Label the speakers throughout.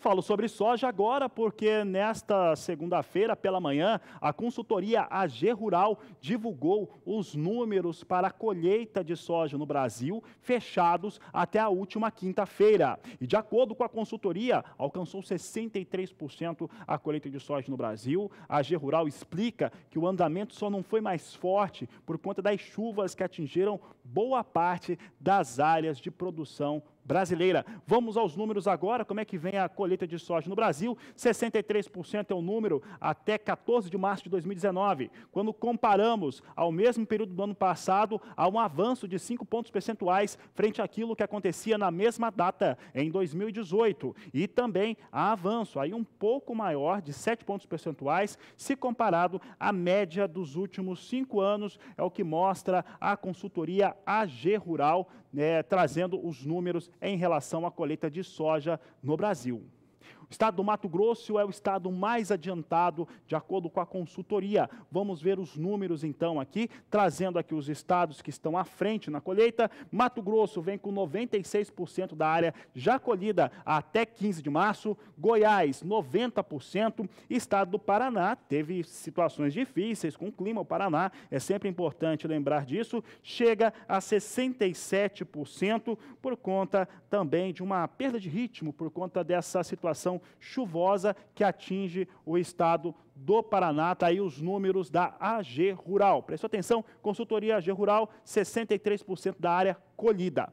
Speaker 1: Falo sobre soja agora porque nesta segunda-feira pela manhã, a consultoria AG Rural divulgou os números para a colheita de soja no Brasil, fechados até a última quinta-feira. E de acordo com a consultoria, alcançou 63% a colheita de soja no Brasil. A AG Rural explica que o andamento só não foi mais forte por conta das chuvas que atingiram boa parte das áreas de produção brasileira. Vamos aos números agora, como é que vem a colheita de soja no Brasil? 63% é o número até 14 de março de 2019. Quando comparamos ao mesmo período do ano passado, há um avanço de 5 pontos percentuais frente àquilo que acontecia na mesma data em 2018. E também há avanço aí um pouco maior de 7 pontos percentuais se comparado à média dos últimos 5 anos, é o que mostra a consultoria AG Rural né, trazendo os números em relação à colheita de soja no Brasil. O estado do Mato Grosso é o estado mais adiantado, de acordo com a consultoria. Vamos ver os números então aqui, trazendo aqui os estados que estão à frente na colheita. Mato Grosso vem com 96% da área já colhida até 15 de março, Goiás 90%, estado do Paraná teve situações difíceis com o clima, o Paraná é sempre importante lembrar disso, chega a 67% por conta também de uma perda de ritmo por conta dessa situação chuvosa que atinge o estado do Paraná. Está aí os números da AG Rural. Preste atenção, consultoria AG Rural, 63% da área colhida.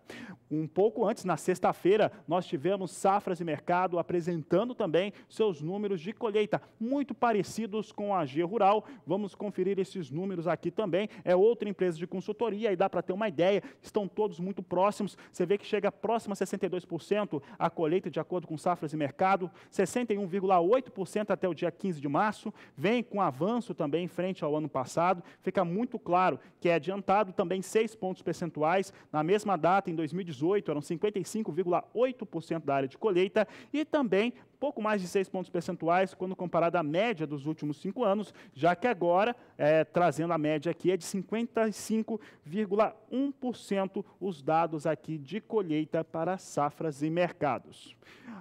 Speaker 1: Um pouco antes, na sexta-feira, nós tivemos Safras e Mercado apresentando também seus números de colheita, muito parecidos com a AG Rural. Vamos conferir esses números aqui também. É outra empresa de consultoria e dá para ter uma ideia, estão todos muito próximos. Você vê que chega próximo a 62% a colheita de acordo com Safras e Mercado, 61,8% até o dia 15 de março, vem com avanço também em frente ao ano passado. Fica muito claro que é adiantado também seis pontos percentuais. Na mesma data, em 2018, eram 55,8% da área de colheita e também pouco mais de 6 pontos percentuais quando comparada à média dos últimos cinco anos, já que agora, é, trazendo a média aqui, é de 55,1% os dados aqui de colheita para safras e mercados.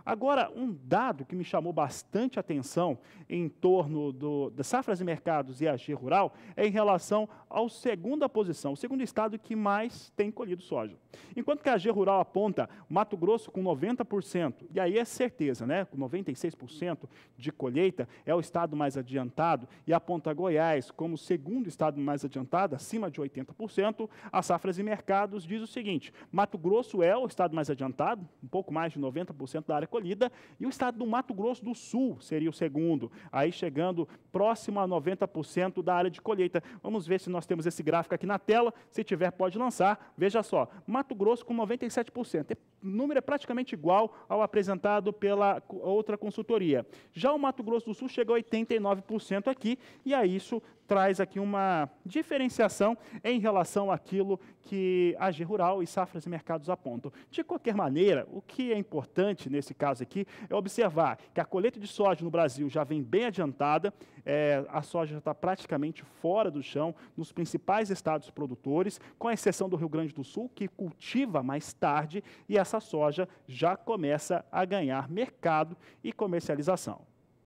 Speaker 1: Agora, um dado que me chamou bastante atenção em torno do, das safras e mercados e AG Rural é em relação ao segunda posição, o segundo estado que mais tem colhido soja. Enquanto que a AG Rural aponta Mato Grosso com 90%, e aí é certeza, né? Com 96% de colheita, é o estado mais adiantado e aponta Goiás como segundo estado mais adiantado, acima de 80%. A Safras e Mercados diz o seguinte: Mato Grosso é o estado mais adiantado, um pouco mais de 90% da área colhida, e o estado do Mato Grosso do Sul seria o segundo, aí chegando próximo a 90% da área de colheita. Vamos ver se nós temos esse gráfico aqui na tela. Se tiver, pode lançar. Veja só, Mato Grosso com 97%. O é, número é praticamente igual ao apresentado pela outra consultoria. Já o Mato Grosso do Sul chegou a 89% aqui, e a isso traz aqui uma diferenciação em relação àquilo que a G Rural e Safras e Mercados apontam. De qualquer maneira, o que é importante nesse caso aqui é observar que a colheita de soja no Brasil já vem bem adiantada, é, a soja já está praticamente fora do chão nos principais estados produtores, com exceção do Rio Grande do Sul, que cultiva mais tarde, e essa soja já começa a ganhar mercado e comercialização.